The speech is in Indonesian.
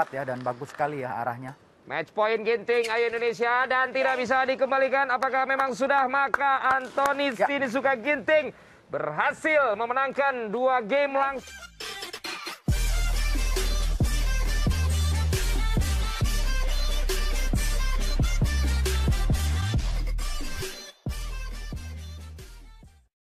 tepat ya dan bagus sekali ya arahnya. Match point ginting Ayo Indonesia dan tidak bisa dikembalikan. Apakah memang sudah maka Anthony ya. Sinisuka Ginting berhasil memenangkan dua game langsung.